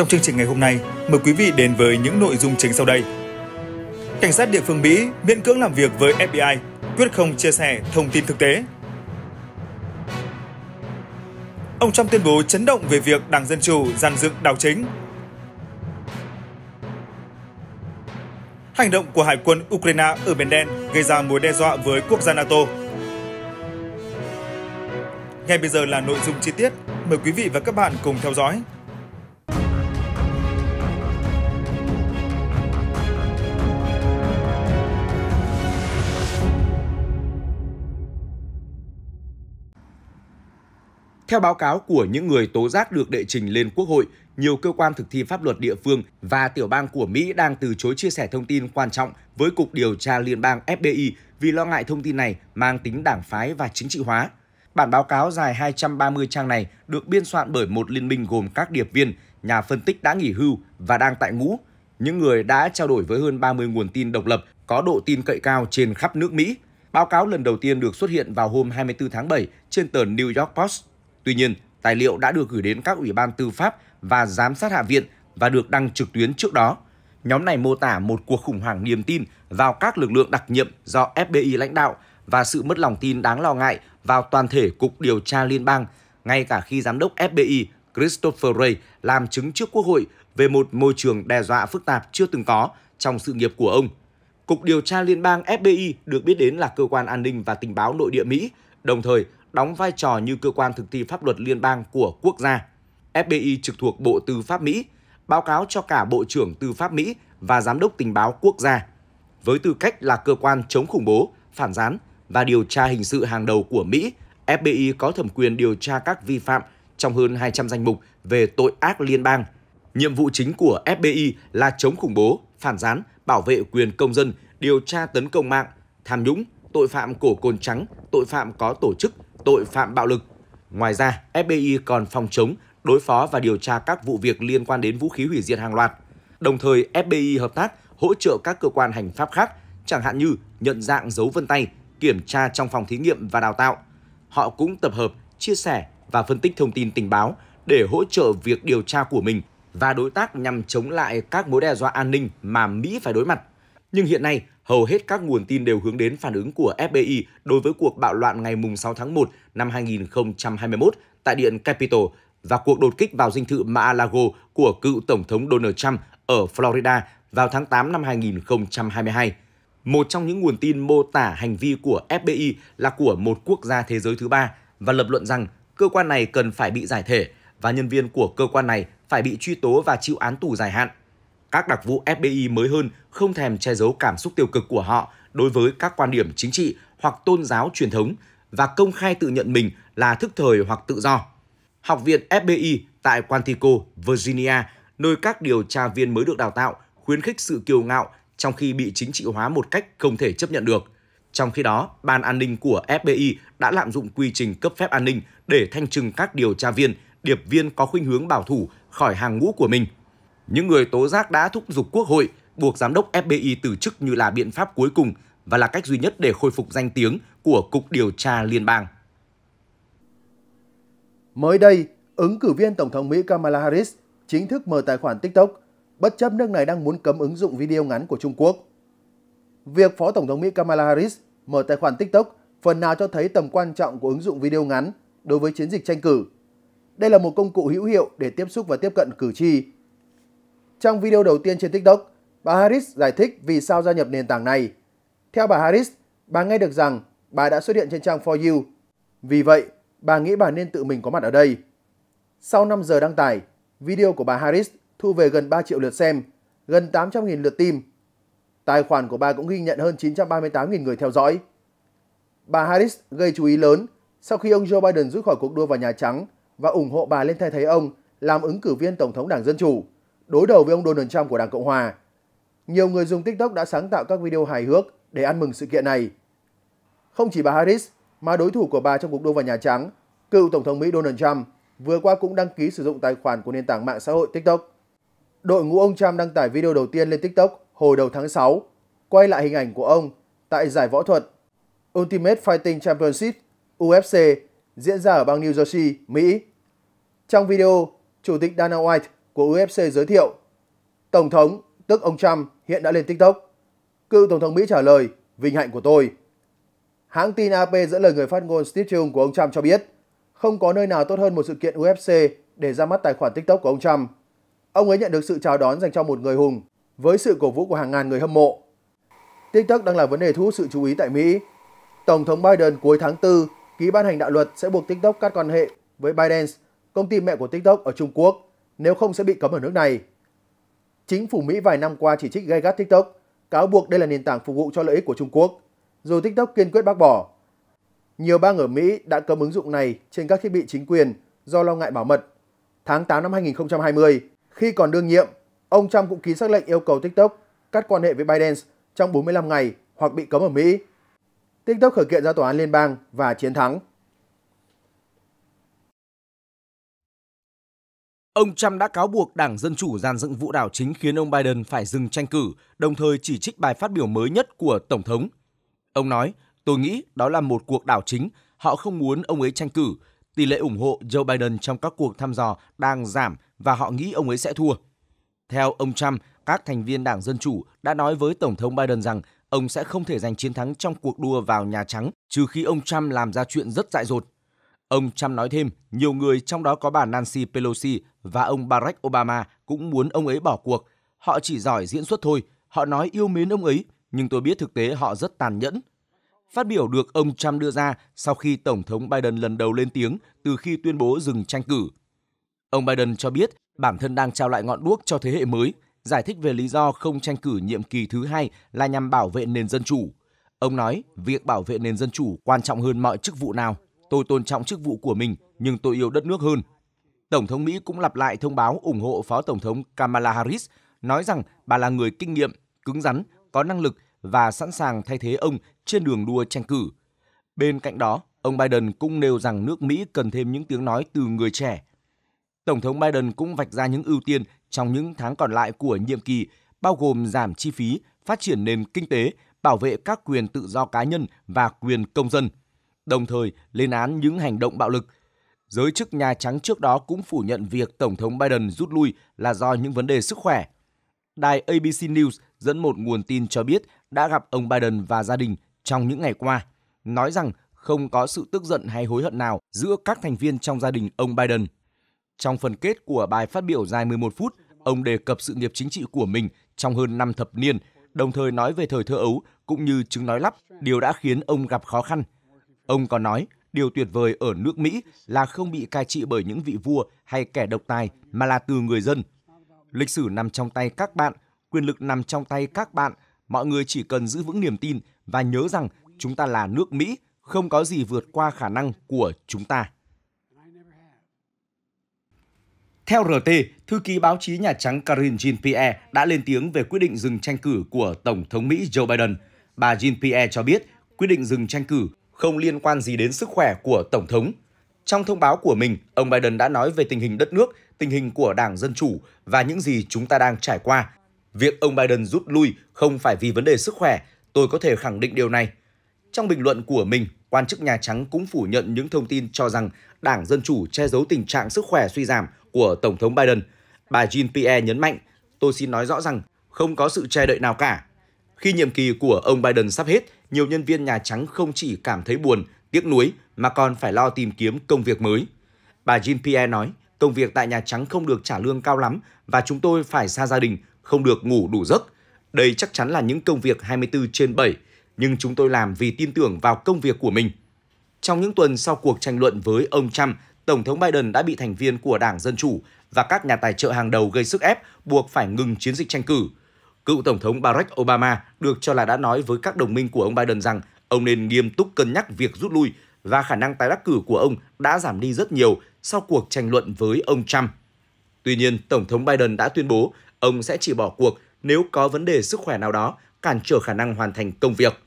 Trong chương trình ngày hôm nay, mời quý vị đến với những nội dung chính sau đây. Cảnh sát địa phương Mỹ miễn cưỡng làm việc với FBI, quyết không chia sẻ thông tin thực tế. Ông Trump tuyên bố chấn động về việc Đảng Dân Chủ dàn dựng đảo chính. Hành động của Hải quân Ukraine ở Biển Đen gây ra mối đe dọa với quốc gia NATO. Ngay bây giờ là nội dung chi tiết, mời quý vị và các bạn cùng theo dõi. Theo báo cáo của những người tố giác được đệ trình lên Quốc hội, nhiều cơ quan thực thi pháp luật địa phương và tiểu bang của Mỹ đang từ chối chia sẻ thông tin quan trọng với Cục Điều tra Liên bang FBI vì lo ngại thông tin này mang tính đảng phái và chính trị hóa. Bản báo cáo dài 230 trang này được biên soạn bởi một liên minh gồm các điệp viên, nhà phân tích đã nghỉ hưu và đang tại ngũ, những người đã trao đổi với hơn 30 nguồn tin độc lập có độ tin cậy cao trên khắp nước Mỹ. Báo cáo lần đầu tiên được xuất hiện vào hôm 24 tháng 7 trên tờ New York Post Tuy nhiên, tài liệu đã được gửi đến các ủy ban tư pháp và giám sát hạ viện và được đăng trực tuyến trước đó. Nhóm này mô tả một cuộc khủng hoảng niềm tin vào các lực lượng đặc nhiệm do FBI lãnh đạo và sự mất lòng tin đáng lo ngại vào toàn thể Cục Điều tra Liên bang, ngay cả khi Giám đốc FBI Christopher Wray làm chứng trước Quốc hội về một môi trường đe dọa phức tạp chưa từng có trong sự nghiệp của ông. Cục Điều tra Liên bang FBI được biết đến là cơ quan an ninh và tình báo nội địa Mỹ, đồng thời đóng vai trò như cơ quan thực thi pháp luật liên bang của quốc gia. FBI trực thuộc Bộ Tư pháp Mỹ báo cáo cho cả Bộ trưởng Tư pháp Mỹ và Giám đốc Tình báo Quốc gia. Với tư cách là cơ quan chống khủng bố, phản gián và điều tra hình sự hàng đầu của Mỹ, FBI có thẩm quyền điều tra các vi phạm trong hơn 200 danh mục về tội ác liên bang. Nhiệm vụ chính của FBI là chống khủng bố, phản gián, bảo vệ quyền công dân, điều tra tấn công mạng, tham nhũng, tội phạm cổ cồn trắng, tội phạm có tổ chức, tội phạm bạo lực. Ngoài ra, FBI còn phòng chống, đối phó và điều tra các vụ việc liên quan đến vũ khí hủy diệt hàng loạt. Đồng thời, FBI hợp tác hỗ trợ các cơ quan hành pháp khác, chẳng hạn như nhận dạng dấu vân tay, kiểm tra trong phòng thí nghiệm và đào tạo. Họ cũng tập hợp, chia sẻ và phân tích thông tin tình báo để hỗ trợ việc điều tra của mình và đối tác nhằm chống lại các mối đe dọa an ninh mà Mỹ phải đối mặt. Nhưng hiện nay, hầu hết các nguồn tin đều hướng đến phản ứng của FBI đối với cuộc bạo loạn ngày 6 tháng 1 năm 2021 tại Điện Capitol và cuộc đột kích vào dinh thự Mar-a-Lago của cựu Tổng thống Donald Trump ở Florida vào tháng 8 năm 2022. Một trong những nguồn tin mô tả hành vi của FBI là của một quốc gia thế giới thứ ba và lập luận rằng cơ quan này cần phải bị giải thể và nhân viên của cơ quan này phải bị truy tố và chịu án tù dài hạn các đặc vụ FBI mới hơn không thèm che giấu cảm xúc tiêu cực của họ đối với các quan điểm chính trị hoặc tôn giáo truyền thống và công khai tự nhận mình là thức thời hoặc tự do. Học viện FBI tại Quantico, Virginia, nơi các điều tra viên mới được đào tạo, khuyến khích sự kiêu ngạo trong khi bị chính trị hóa một cách không thể chấp nhận được. Trong khi đó, Ban An ninh của FBI đã lạm dụng quy trình cấp phép an ninh để thanh trừng các điều tra viên, điệp viên có khuynh hướng bảo thủ khỏi hàng ngũ của mình – những người tố giác đã thúc giục Quốc hội buộc giám đốc FBI từ chức như là biện pháp cuối cùng và là cách duy nhất để khôi phục danh tiếng của Cục Điều tra Liên bang. Mới đây, ứng cử viên Tổng thống Mỹ Kamala Harris chính thức mở tài khoản TikTok, bất chấp nước này đang muốn cấm ứng dụng video ngắn của Trung Quốc. Việc Phó Tổng thống Mỹ Kamala Harris mở tài khoản TikTok phần nào cho thấy tầm quan trọng của ứng dụng video ngắn đối với chiến dịch tranh cử. Đây là một công cụ hữu hiệu để tiếp xúc và tiếp cận cử tri trong video đầu tiên trên TikTok, bà Harris giải thích vì sao gia nhập nền tảng này. Theo bà Harris, bà nghe được rằng bà đã xuất hiện trên trang For You. Vì vậy, bà nghĩ bà nên tự mình có mặt ở đây. Sau 5 giờ đăng tải, video của bà Harris thu về gần 3 triệu lượt xem, gần 800.000 lượt tim. Tài khoản của bà cũng ghi nhận hơn 938.000 người theo dõi. Bà Harris gây chú ý lớn sau khi ông Joe Biden rút khỏi cuộc đua vào Nhà Trắng và ủng hộ bà lên thay thế ông làm ứng cử viên Tổng thống Đảng Dân Chủ đối đầu với ông Donald Trump của Đảng Cộng Hòa. Nhiều người dùng TikTok đã sáng tạo các video hài hước để ăn mừng sự kiện này. Không chỉ bà Harris, mà đối thủ của bà trong cuộc đua vào Nhà Trắng, cựu Tổng thống Mỹ Donald Trump, vừa qua cũng đăng ký sử dụng tài khoản của nền tảng mạng xã hội TikTok. Đội ngũ ông Trump đăng tải video đầu tiên lên TikTok hồi đầu tháng 6, quay lại hình ảnh của ông tại giải võ thuật Ultimate Fighting Championship UFC diễn ra ở bang New Jersey, Mỹ. Trong video, Chủ tịch Dana White của UFC giới thiệu. Tổng thống, tức ông Trump, hiện đã lên TikTok. Cựu Tổng thống Mỹ trả lời, vinh hạnh của tôi. Hãng tin AP dẫn lời người phát ngôn Steve Chung của ông Trump cho biết, không có nơi nào tốt hơn một sự kiện UFC để ra mắt tài khoản TikTok của ông Trump. Ông ấy nhận được sự chào đón dành cho một người hùng với sự cổ vũ của hàng ngàn người hâm mộ. TikTok đang là vấn đề thu hút sự chú ý tại Mỹ. Tổng thống Biden cuối tháng 4 ký ban hành đạo luật sẽ buộc TikTok cắt quan hệ với ByteDance, công ty mẹ của TikTok ở Trung Quốc nếu không sẽ bị cấm ở nước này. Chính phủ Mỹ vài năm qua chỉ trích gay gắt TikTok, cáo buộc đây là nền tảng phục vụ cho lợi ích của Trung Quốc, dù TikTok kiên quyết bác bỏ. Nhiều bang ở Mỹ đã cấm ứng dụng này trên các thiết bị chính quyền do lo ngại bảo mật. Tháng 8 năm 2020, khi còn đương nhiệm, ông Trump cũng ký xác lệnh yêu cầu TikTok cắt quan hệ với Biden trong 45 ngày hoặc bị cấm ở Mỹ. TikTok khởi kiện ra tòa án liên bang và chiến thắng. Ông Trump đã cáo buộc Đảng Dân Chủ giàn dựng vụ đảo chính khiến ông Biden phải dừng tranh cử, đồng thời chỉ trích bài phát biểu mới nhất của Tổng thống. Ông nói, tôi nghĩ đó là một cuộc đảo chính, họ không muốn ông ấy tranh cử, tỷ lệ ủng hộ Joe Biden trong các cuộc thăm dò đang giảm và họ nghĩ ông ấy sẽ thua. Theo ông Trump, các thành viên Đảng Dân Chủ đã nói với Tổng thống Biden rằng ông sẽ không thể giành chiến thắng trong cuộc đua vào Nhà Trắng trừ khi ông Trump làm ra chuyện rất dại dột. Ông Trump nói thêm, nhiều người trong đó có bà Nancy Pelosi và ông Barack Obama cũng muốn ông ấy bỏ cuộc. Họ chỉ giỏi diễn xuất thôi, họ nói yêu mến ông ấy, nhưng tôi biết thực tế họ rất tàn nhẫn. Phát biểu được ông Trump đưa ra sau khi Tổng thống Biden lần đầu lên tiếng từ khi tuyên bố dừng tranh cử. Ông Biden cho biết bản thân đang trao lại ngọn đuốc cho thế hệ mới, giải thích về lý do không tranh cử nhiệm kỳ thứ hai là nhằm bảo vệ nền dân chủ. Ông nói việc bảo vệ nền dân chủ quan trọng hơn mọi chức vụ nào. Tôi tôn trọng chức vụ của mình, nhưng tôi yêu đất nước hơn. Tổng thống Mỹ cũng lặp lại thông báo ủng hộ Phó Tổng thống Kamala Harris, nói rằng bà là người kinh nghiệm, cứng rắn, có năng lực và sẵn sàng thay thế ông trên đường đua tranh cử. Bên cạnh đó, ông Biden cũng nêu rằng nước Mỹ cần thêm những tiếng nói từ người trẻ. Tổng thống Biden cũng vạch ra những ưu tiên trong những tháng còn lại của nhiệm kỳ, bao gồm giảm chi phí, phát triển nền kinh tế, bảo vệ các quyền tự do cá nhân và quyền công dân – đồng thời lên án những hành động bạo lực. Giới chức Nhà Trắng trước đó cũng phủ nhận việc Tổng thống Biden rút lui là do những vấn đề sức khỏe. Đài ABC News dẫn một nguồn tin cho biết đã gặp ông Biden và gia đình trong những ngày qua, nói rằng không có sự tức giận hay hối hận nào giữa các thành viên trong gia đình ông Biden. Trong phần kết của bài phát biểu dài 11 phút, ông đề cập sự nghiệp chính trị của mình trong hơn 5 thập niên, đồng thời nói về thời thơ ấu cũng như chứng nói lắp, điều đã khiến ông gặp khó khăn Ông còn nói, điều tuyệt vời ở nước Mỹ là không bị cai trị bởi những vị vua hay kẻ độc tài mà là từ người dân. Lịch sử nằm trong tay các bạn, quyền lực nằm trong tay các bạn, mọi người chỉ cần giữ vững niềm tin và nhớ rằng chúng ta là nước Mỹ, không có gì vượt qua khả năng của chúng ta. Theo RT, thư ký báo chí Nhà Trắng Karine Jean-Pierre đã lên tiếng về quyết định dừng tranh cử của Tổng thống Mỹ Joe Biden. Bà Jean-Pierre cho biết, quyết định dừng tranh cử không liên quan gì đến sức khỏe của Tổng thống. Trong thông báo của mình, ông Biden đã nói về tình hình đất nước, tình hình của Đảng Dân Chủ và những gì chúng ta đang trải qua. Việc ông Biden rút lui không phải vì vấn đề sức khỏe, tôi có thể khẳng định điều này. Trong bình luận của mình, quan chức Nhà Trắng cũng phủ nhận những thông tin cho rằng Đảng Dân Chủ che giấu tình trạng sức khỏe suy giảm của Tổng thống Biden. Bà Jean Pierre nhấn mạnh, tôi xin nói rõ rằng không có sự che đợi nào cả. Khi nhiệm kỳ của ông Biden sắp hết nhiều nhân viên Nhà Trắng không chỉ cảm thấy buồn, tiếc nuối mà còn phải lo tìm kiếm công việc mới. Bà Jean Pierre nói, công việc tại Nhà Trắng không được trả lương cao lắm và chúng tôi phải xa gia đình, không được ngủ đủ giấc. Đây chắc chắn là những công việc 24 trên 7, nhưng chúng tôi làm vì tin tưởng vào công việc của mình. Trong những tuần sau cuộc tranh luận với ông Trump, Tổng thống Biden đã bị thành viên của Đảng Dân Chủ và các nhà tài trợ hàng đầu gây sức ép buộc phải ngừng chiến dịch tranh cử – Cựu Tổng thống Barack Obama được cho là đã nói với các đồng minh của ông Biden rằng ông nên nghiêm túc cân nhắc việc rút lui và khả năng tái đắc cử của ông đã giảm đi rất nhiều sau cuộc tranh luận với ông Trump. Tuy nhiên, Tổng thống Biden đã tuyên bố ông sẽ chỉ bỏ cuộc nếu có vấn đề sức khỏe nào đó cản trở khả năng hoàn thành công việc.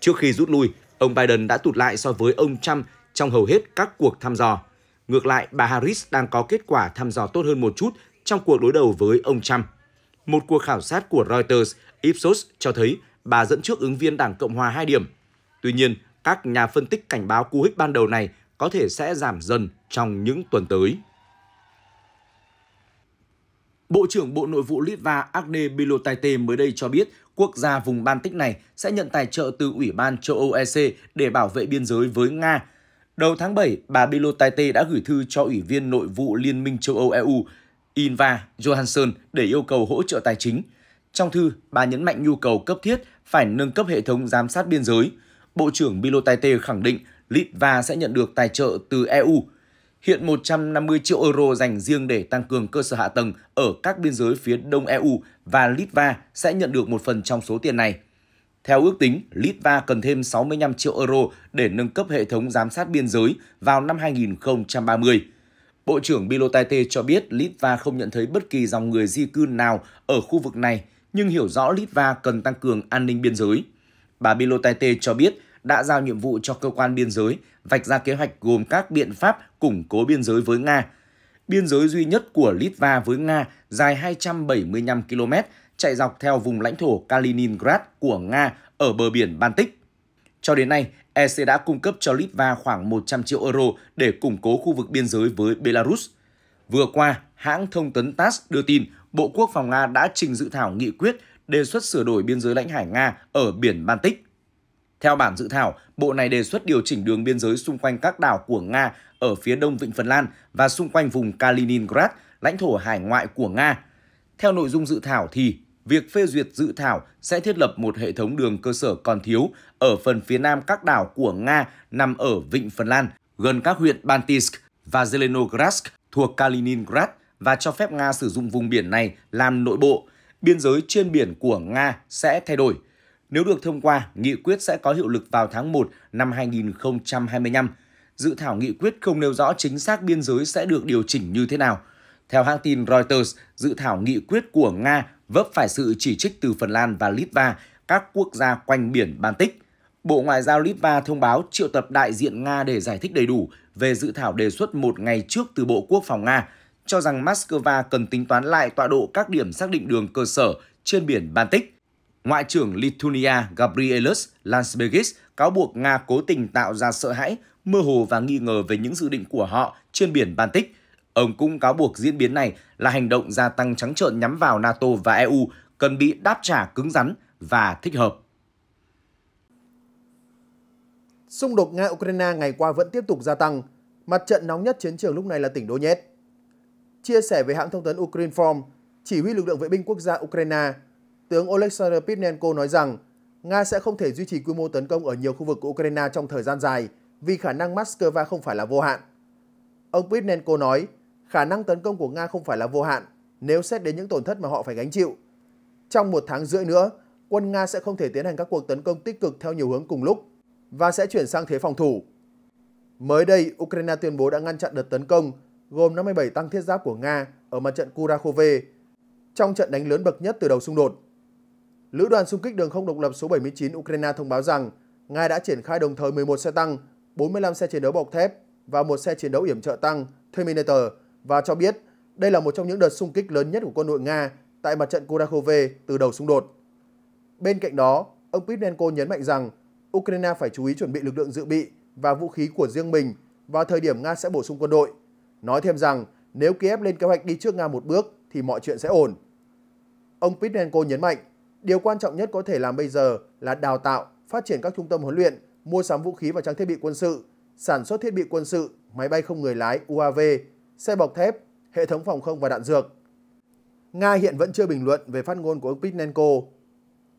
Trước khi rút lui, ông Biden đã tụt lại so với ông Trump trong hầu hết các cuộc thăm dò. Ngược lại, bà Harris đang có kết quả thăm dò tốt hơn một chút trong cuộc đối đầu với ông Trump. Một cuộc khảo sát của Reuters, Ipsos cho thấy bà dẫn trước ứng viên Đảng Cộng hòa 2 điểm. Tuy nhiên, các nhà phân tích cảnh báo cú hích ban đầu này có thể sẽ giảm dần trong những tuần tới. Bộ trưởng Bộ Nội vụ Litva Agne Bilotaite mới đây cho biết quốc gia vùng ban tích này sẽ nhận tài trợ từ Ủy ban châu Âu EC để bảo vệ biên giới với Nga. Đầu tháng 7, bà Bilotaite đã gửi thư cho Ủy viên Nội vụ Liên minh châu Âu EU Inva Johansson để yêu cầu hỗ trợ tài chính. Trong thư, bà nhấn mạnh nhu cầu cấp thiết phải nâng cấp hệ thống giám sát biên giới. Bộ trưởng Bilotaite khẳng định Litva sẽ nhận được tài trợ từ EU. Hiện 150 triệu euro dành riêng để tăng cường cơ sở hạ tầng ở các biên giới phía đông EU và Litva sẽ nhận được một phần trong số tiền này. Theo ước tính, Litva cần thêm 65 triệu euro để nâng cấp hệ thống giám sát biên giới vào năm 2030. Bộ trưởng Bilotaite cho biết Litva không nhận thấy bất kỳ dòng người di cư nào ở khu vực này, nhưng hiểu rõ Litva cần tăng cường an ninh biên giới. Bà Bilotaite cho biết đã giao nhiệm vụ cho cơ quan biên giới vạch ra kế hoạch gồm các biện pháp củng cố biên giới với Nga. Biên giới duy nhất của Litva với Nga dài 275 km chạy dọc theo vùng lãnh thổ Kaliningrad của Nga ở bờ biển Baltic. Cho đến nay, EC đã cung cấp cho Litva khoảng 100 triệu euro để củng cố khu vực biên giới với Belarus. Vừa qua, hãng thông tấn TASS đưa tin Bộ Quốc phòng Nga đã trình dự thảo nghị quyết đề xuất sửa đổi biên giới lãnh hải Nga ở biển Baltic. Theo bản dự thảo, bộ này đề xuất điều chỉnh đường biên giới xung quanh các đảo của Nga ở phía đông Vịnh Phần Lan và xung quanh vùng Kaliningrad, lãnh thổ hải ngoại của Nga. Theo nội dung dự thảo thì việc phê duyệt dự thảo sẽ thiết lập một hệ thống đường cơ sở còn thiếu ở phần phía nam các đảo của Nga nằm ở Vịnh Phần Lan, gần các huyện Baltisk và Zelenogradsk thuộc Kaliningrad và cho phép Nga sử dụng vùng biển này làm nội bộ. Biên giới trên biển của Nga sẽ thay đổi. Nếu được thông qua, nghị quyết sẽ có hiệu lực vào tháng 1 năm 2025. Dự thảo nghị quyết không nêu rõ chính xác biên giới sẽ được điều chỉnh như thế nào. Theo hãng tin Reuters, dự thảo nghị quyết của Nga vấp phải sự chỉ trích từ Phần Lan và Litva, các quốc gia quanh biển Baltic. Bộ Ngoại giao Litva thông báo triệu tập đại diện Nga để giải thích đầy đủ về dự thảo đề xuất một ngày trước từ Bộ Quốc phòng Nga, cho rằng Moscow cần tính toán lại tọa độ các điểm xác định đường cơ sở trên biển Baltic. Ngoại trưởng Lithuania Gabrielus Landsbergis cáo buộc Nga cố tình tạo ra sợ hãi, mơ hồ và nghi ngờ về những dự định của họ trên biển Baltic – Ông cũng cáo buộc diễn biến này là hành động gia tăng trắng trợn nhắm vào NATO và EU cần bị đáp trả cứng rắn và thích hợp. Xung đột Nga-Ukraine ngày qua vẫn tiếp tục gia tăng. Mặt trận nóng nhất chiến trường lúc này là tỉnh Donetsk. Chia sẻ với hãng thông tấn Ukrinform, chỉ huy lực lượng vệ binh quốc gia Ukraine, tướng Oleksandr Pitnenko nói rằng Nga sẽ không thể duy trì quy mô tấn công ở nhiều khu vực của Ukraine trong thời gian dài vì khả năng Moscow không phải là vô hạn. Ông Pitnenko nói, khả năng tấn công của Nga không phải là vô hạn nếu xét đến những tổn thất mà họ phải gánh chịu. Trong một tháng rưỡi nữa, quân Nga sẽ không thể tiến hành các cuộc tấn công tích cực theo nhiều hướng cùng lúc và sẽ chuyển sang thế phòng thủ. Mới đây, Ukraine tuyên bố đã ngăn chặn đợt tấn công gồm 57 tăng thiết giáp của Nga ở mặt trận Kurakhove trong trận đánh lớn bậc nhất từ đầu xung đột. Lữ đoàn xung kích đường không độc lập số 79 Ukraine thông báo rằng Nga đã triển khai đồng thời 11 xe tăng, 45 xe chiến đấu bọc thép và một xe chiến đấu yểm trợ tăng Terminator và cho biết đây là một trong những đợt xung kích lớn nhất của quân đội Nga tại mặt trận Kurakhove từ đầu xung đột. Bên cạnh đó, ông Pitnenko nhấn mạnh rằng Ukraine phải chú ý chuẩn bị lực lượng dự bị và vũ khí của riêng mình vào thời điểm Nga sẽ bổ sung quân đội. Nói thêm rằng nếu Kiev lên kế hoạch đi trước Nga một bước thì mọi chuyện sẽ ổn. Ông Pitnenko nhấn mạnh, điều quan trọng nhất có thể làm bây giờ là đào tạo, phát triển các trung tâm huấn luyện, mua sắm vũ khí và trang thiết bị quân sự, sản xuất thiết bị quân sự, máy bay không người lái UAV xe bọc thép, hệ thống phòng không và đạn dược. Nga hiện vẫn chưa bình luận về phát ngôn của ông Pitnenko.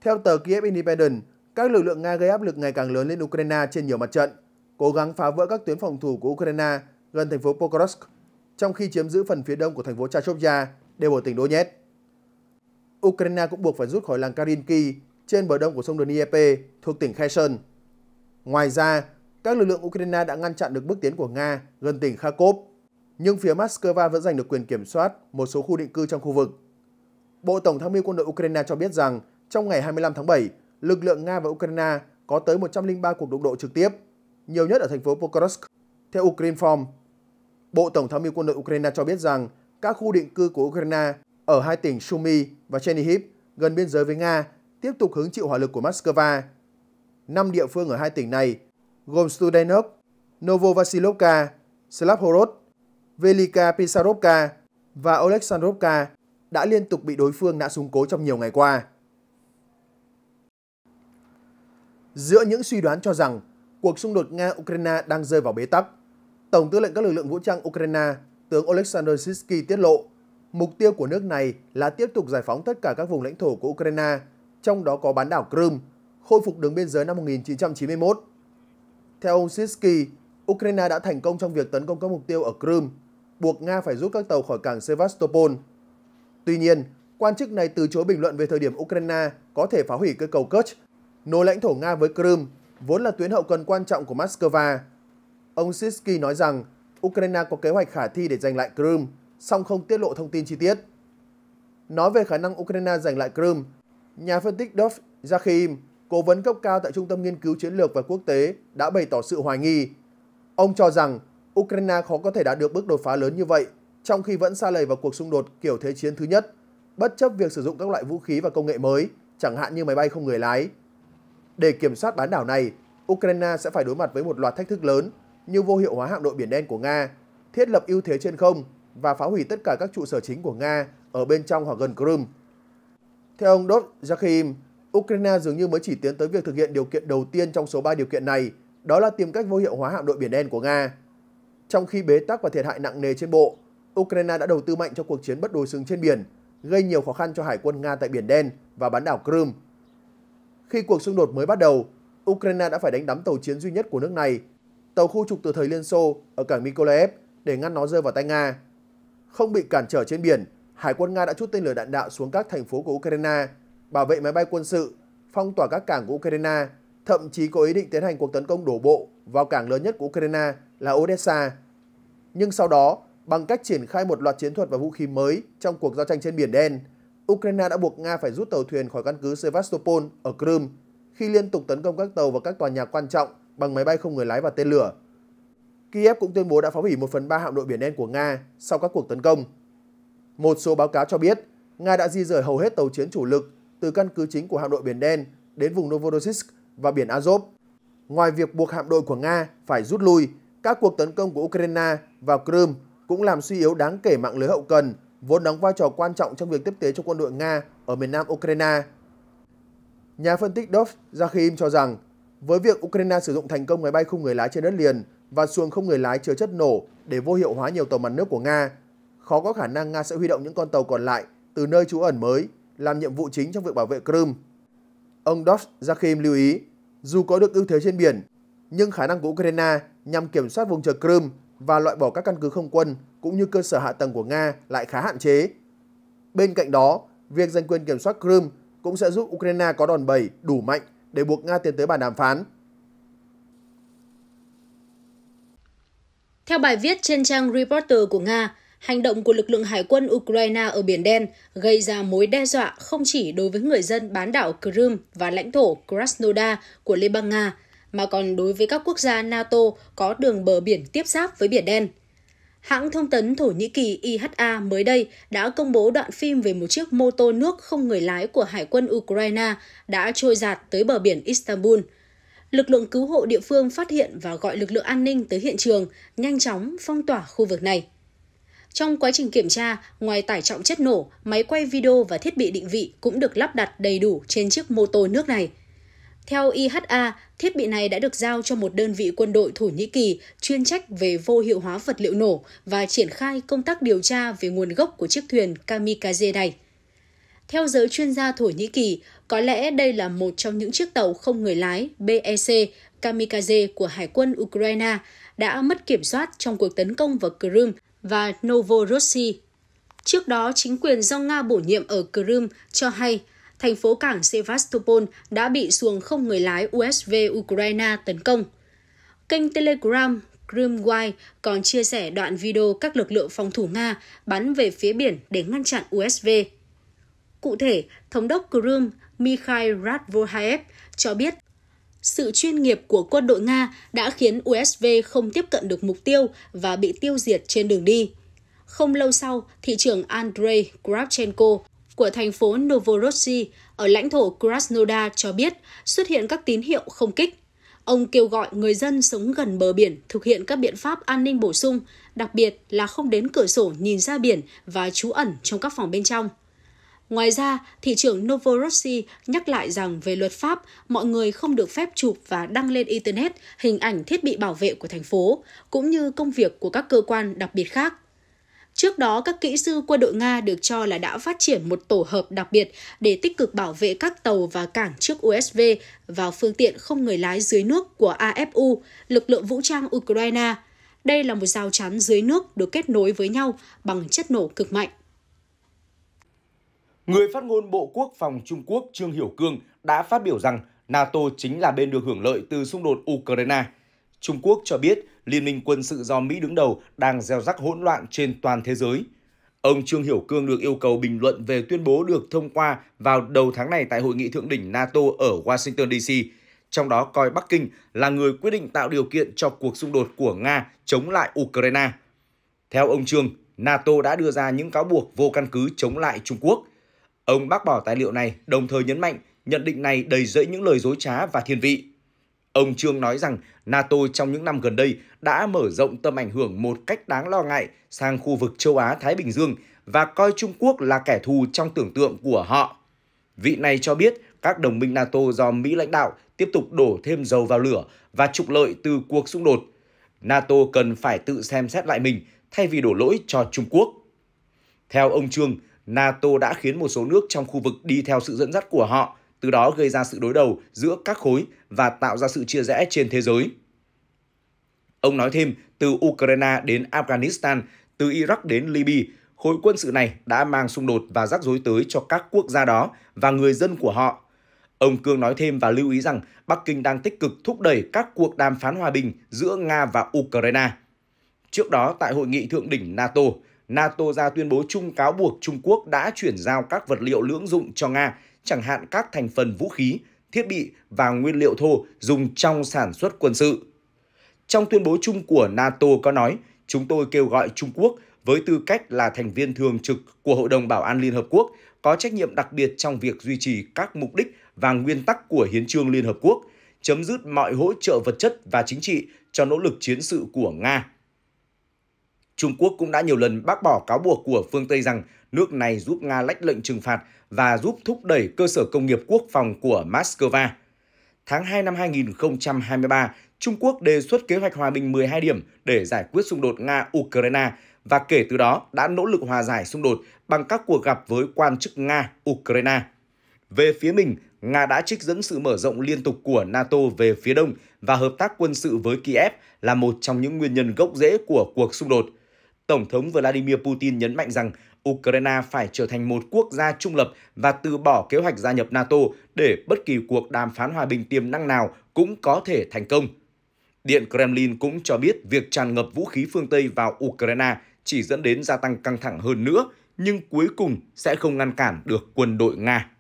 Theo tờ Kiev Independent, các lực lượng Nga gây áp lực ngày càng lớn lên Ukraine trên nhiều mặt trận, cố gắng phá vỡ các tuyến phòng thủ của Ukraine gần thành phố Pokrovsk, trong khi chiếm giữ phần phía đông của thành phố Chachovya, đều ở tỉnh Donetsk. Ukraine cũng buộc phải rút khỏi làng Karinki trên bờ đông của sông Dnieper thuộc tỉnh Kherson. Ngoài ra, các lực lượng Ukraine đã ngăn chặn được bước tiến của Nga gần tỉnh Kharkov nhưng phía Moscow vẫn giành được quyền kiểm soát một số khu định cư trong khu vực. Bộ Tổng tham mưu quân đội Ukraine cho biết rằng trong ngày 25 tháng 7, lực lượng Nga và Ukraine có tới 103 cuộc đụng độ trực tiếp, nhiều nhất ở thành phố Pokrovsk, theo Ukrinform. Bộ Tổng tham mưu quân đội Ukraine cho biết rằng các khu định cư của Ukraine ở hai tỉnh Sumy và Chernihiv gần biên giới với Nga tiếp tục hứng chịu hỏa lực của Moscow. Năm địa phương ở hai tỉnh này gồm Studenov, Novovasilivka, Slavhorod. Velika Pisarovka và Oleksandrovka đã liên tục bị đối phương nã súng cố trong nhiều ngày qua. Giữa những suy đoán cho rằng cuộc xung đột Nga-Ukraine đang rơi vào bế tắc, Tổng tư lệnh các lực lượng vũ trang Ukraine, tướng Oleksandr Sisky tiết lộ mục tiêu của nước này là tiếp tục giải phóng tất cả các vùng lãnh thổ của Ukraine, trong đó có bán đảo Crimea, khôi phục đường biên giới năm 1991. Theo ông Sisky, Ukraine đã thành công trong việc tấn công các mục tiêu ở Crimea, buộc Nga phải rút các tàu khỏi cảng Sevastopol. Tuy nhiên, quan chức này từ chối bình luận về thời điểm Ukraine có thể phá hủy cơ cầu Kerch, nối lãnh thổ Nga với Crimea, vốn là tuyến hậu cần quan trọng của Moscow. Ông Sisky nói rằng Ukraine có kế hoạch khả thi để giành lại Crimea, song không tiết lộ thông tin chi tiết. Nói về khả năng Ukraine giành lại Crimea, nhà phân tích Dov Zakhiim, cố vấn cấp cao tại Trung tâm Nghiên cứu Chiến lược và Quốc tế, đã bày tỏ sự hoài nghi. Ông cho rằng Ukraine khó có thể đạt được bước đột phá lớn như vậy trong khi vẫn xa lầy vào cuộc xung đột kiểu thế chiến thứ nhất, bất chấp việc sử dụng các loại vũ khí và công nghệ mới, chẳng hạn như máy bay không người lái. Để kiểm soát bán đảo này, Ukraine sẽ phải đối mặt với một loạt thách thức lớn như vô hiệu hóa hạm đội Biển Đen của Nga, thiết lập ưu thế trên không và phá hủy tất cả các trụ sở chính của Nga ở bên trong hoặc gần Crimea. Theo ông Dov Zakhaim, Ukraine dường như mới chỉ tiến tới việc thực hiện điều kiện đầu tiên trong số 3 điều kiện này, đó là tìm cách vô hiệu hóa hạm đội Biển Đen của Nga. Trong khi bế tắc và thiệt hại nặng nề trên bộ, Ukraine đã đầu tư mạnh cho cuộc chiến bất đối xứng trên biển, gây nhiều khó khăn cho hải quân Nga tại Biển Đen và bán đảo Crimea. Khi cuộc xung đột mới bắt đầu, Ukraine đã phải đánh đắm tàu chiến duy nhất của nước này, tàu khu trục từ thời Liên Xô ở cảng Mykolaiv để ngăn nó rơi vào tay Nga. Không bị cản trở trên biển, Hải quân Nga đã chút tên lửa đạn đạo xuống các thành phố của Ukraine, bảo vệ máy bay quân sự, phong tỏa các cảng của Ukraine, thậm chí có ý định tiến hành cuộc tấn công đổ bộ vào cảng lớn nhất của Ukraine là Odessa nhưng sau đó, bằng cách triển khai một loạt chiến thuật và vũ khí mới trong cuộc giao tranh trên Biển Đen, Ukraine đã buộc Nga phải rút tàu thuyền khỏi căn cứ Sevastopol ở Crimea khi liên tục tấn công các tàu và các tòa nhà quan trọng bằng máy bay không người lái và tên lửa. Kiev cũng tuyên bố đã phá hủy 1 phần 3 hạm đội Biển Đen của Nga sau các cuộc tấn công. Một số báo cáo cho biết, Nga đã di rời hầu hết tàu chiến chủ lực từ căn cứ chính của hạm đội Biển Đen đến vùng Novorossiysk và biển Azov. Ngoài việc buộc hạm đội của Nga phải rút lui, các cuộc tấn công của Ukraine vào Crimea cũng làm suy yếu đáng kể mạng lưới hậu cần, vốn đóng vai trò quan trọng trong việc tiếp tế cho quân đội Nga ở miền nam Ukraine. Nhà phân tích Dov Zakhim cho rằng, với việc Ukraine sử dụng thành công máy bay không người lái trên đất liền và xuồng không người lái chứa chất nổ để vô hiệu hóa nhiều tàu mặt nước của Nga, khó có khả năng Nga sẽ huy động những con tàu còn lại từ nơi trú ẩn mới làm nhiệm vụ chính trong việc bảo vệ Crimea. Ông Dov Zakhim lưu ý, dù có được ưu thế trên biển, nhưng khả năng của Ukraine nhằm kiểm soát vùng trời Crimea và loại bỏ các căn cứ không quân cũng như cơ sở hạ tầng của Nga lại khá hạn chế. Bên cạnh đó, việc giành quyền kiểm soát Crimea cũng sẽ giúp Ukraine có đòn bẩy đủ mạnh để buộc Nga tiến tới bàn đàm phán. Theo bài viết trên trang Reporter của Nga, hành động của lực lượng hải quân Ukraine ở Biển Đen gây ra mối đe dọa không chỉ đối với người dân bán đảo Crimea và lãnh thổ Krasnodar của Liên bang Nga, mà còn đối với các quốc gia NATO có đường bờ biển tiếp giáp với Biển Đen. Hãng thông tấn Thổ Nhĩ Kỳ IHA mới đây đã công bố đoạn phim về một chiếc mô tô nước không người lái của Hải quân Ukraine đã trôi giạt tới bờ biển Istanbul. Lực lượng cứu hộ địa phương phát hiện và gọi lực lượng an ninh tới hiện trường, nhanh chóng phong tỏa khu vực này. Trong quá trình kiểm tra, ngoài tải trọng chất nổ, máy quay video và thiết bị định vị cũng được lắp đặt đầy đủ trên chiếc mô tô nước này – theo IHA, thiết bị này đã được giao cho một đơn vị quân đội Thổ Nhĩ Kỳ chuyên trách về vô hiệu hóa vật liệu nổ và triển khai công tác điều tra về nguồn gốc của chiếc thuyền kamikaze này. Theo giới chuyên gia Thổ Nhĩ Kỳ, có lẽ đây là một trong những chiếc tàu không người lái BEC kamikaze của Hải quân Ukraine đã mất kiểm soát trong cuộc tấn công vào Crimea và Novorossiya. Trước đó, chính quyền do Nga bổ nhiệm ở Crimea cho hay thành phố cảng Sevastopol đã bị xuồng không người lái USV Ukraine tấn công. Kênh Telegram Grimway còn chia sẻ đoạn video các lực lượng phòng thủ Nga bắn về phía biển để ngăn chặn USV. Cụ thể, Thống đốc Crimea Mikhail Radvohaev cho biết sự chuyên nghiệp của quân đội Nga đã khiến USV không tiếp cận được mục tiêu và bị tiêu diệt trên đường đi. Không lâu sau, thị trưởng Andrei Kravchenko, của thành phố Novorossi ở lãnh thổ Krasnodar cho biết xuất hiện các tín hiệu không kích. Ông kêu gọi người dân sống gần bờ biển thực hiện các biện pháp an ninh bổ sung, đặc biệt là không đến cửa sổ nhìn ra biển và trú ẩn trong các phòng bên trong. Ngoài ra, thị trưởng Novorossi nhắc lại rằng về luật pháp, mọi người không được phép chụp và đăng lên Internet hình ảnh thiết bị bảo vệ của thành phố, cũng như công việc của các cơ quan đặc biệt khác. Trước đó, các kỹ sư quân đội Nga được cho là đã phát triển một tổ hợp đặc biệt để tích cực bảo vệ các tàu và cảng trước USV và phương tiện không người lái dưới nước của AFU, lực lượng vũ trang Ukraine. Đây là một rào chắn dưới nước được kết nối với nhau bằng chất nổ cực mạnh. Người phát ngôn Bộ Quốc phòng Trung Quốc Trương Hiểu Cương đã phát biểu rằng NATO chính là bên được hưởng lợi từ xung đột Ukraine. Trung Quốc cho biết liên minh quân sự do Mỹ đứng đầu đang gieo rắc hỗn loạn trên toàn thế giới. Ông Trương Hiểu Cương được yêu cầu bình luận về tuyên bố được thông qua vào đầu tháng này tại hội nghị thượng đỉnh NATO ở Washington DC, trong đó coi Bắc Kinh là người quyết định tạo điều kiện cho cuộc xung đột của Nga chống lại Ukraine. Theo ông Trương, NATO đã đưa ra những cáo buộc vô căn cứ chống lại Trung Quốc. Ông bác bỏ tài liệu này, đồng thời nhấn mạnh nhận định này đầy rẫy những lời dối trá và thiên vị. Ông Trương nói rằng NATO trong những năm gần đây đã mở rộng tầm ảnh hưởng một cách đáng lo ngại sang khu vực châu Á-Thái Bình Dương và coi Trung Quốc là kẻ thù trong tưởng tượng của họ. Vị này cho biết các đồng minh NATO do Mỹ lãnh đạo tiếp tục đổ thêm dầu vào lửa và trục lợi từ cuộc xung đột. NATO cần phải tự xem xét lại mình thay vì đổ lỗi cho Trung Quốc. Theo ông Trương, NATO đã khiến một số nước trong khu vực đi theo sự dẫn dắt của họ, từ đó gây ra sự đối đầu giữa các khối và tạo ra sự chia rẽ trên thế giới. Ông nói thêm, từ Ukraine đến Afghanistan, từ Iraq đến Libya, khối quân sự này đã mang xung đột và rắc rối tới cho các quốc gia đó và người dân của họ. Ông Cương nói thêm và lưu ý rằng Bắc Kinh đang tích cực thúc đẩy các cuộc đàm phán hòa bình giữa Nga và Ukraine. Trước đó, tại hội nghị thượng đỉnh NATO, NATO ra tuyên bố chung cáo buộc Trung Quốc đã chuyển giao các vật liệu lưỡng dụng cho Nga, chẳng hạn các thành phần vũ khí thiết bị và nguyên liệu thô dùng trong sản xuất quân sự. Trong tuyên bố chung của NATO có nói, chúng tôi kêu gọi Trung Quốc với tư cách là thành viên thường trực của Hội đồng Bảo an Liên Hợp Quốc có trách nhiệm đặc biệt trong việc duy trì các mục đích và nguyên tắc của Hiến trương Liên Hợp Quốc, chấm dứt mọi hỗ trợ vật chất và chính trị cho nỗ lực chiến sự của Nga Trung Quốc cũng đã nhiều lần bác bỏ cáo buộc của phương Tây rằng nước này giúp Nga lách lệnh trừng phạt và giúp thúc đẩy cơ sở công nghiệp quốc phòng của Moscow. Tháng 2 năm 2023, Trung Quốc đề xuất kế hoạch hòa bình 12 điểm để giải quyết xung đột Nga-Ukraine và kể từ đó đã nỗ lực hòa giải xung đột bằng các cuộc gặp với quan chức Nga-Ukraine. Về phía mình, Nga đã trích dẫn sự mở rộng liên tục của NATO về phía đông và hợp tác quân sự với Kiev là một trong những nguyên nhân gốc rễ của cuộc xung đột – Tổng thống Vladimir Putin nhấn mạnh rằng Ukraine phải trở thành một quốc gia trung lập và từ bỏ kế hoạch gia nhập NATO để bất kỳ cuộc đàm phán hòa bình tiềm năng nào cũng có thể thành công. Điện Kremlin cũng cho biết việc tràn ngập vũ khí phương Tây vào Ukraine chỉ dẫn đến gia tăng căng thẳng hơn nữa, nhưng cuối cùng sẽ không ngăn cản được quân đội Nga.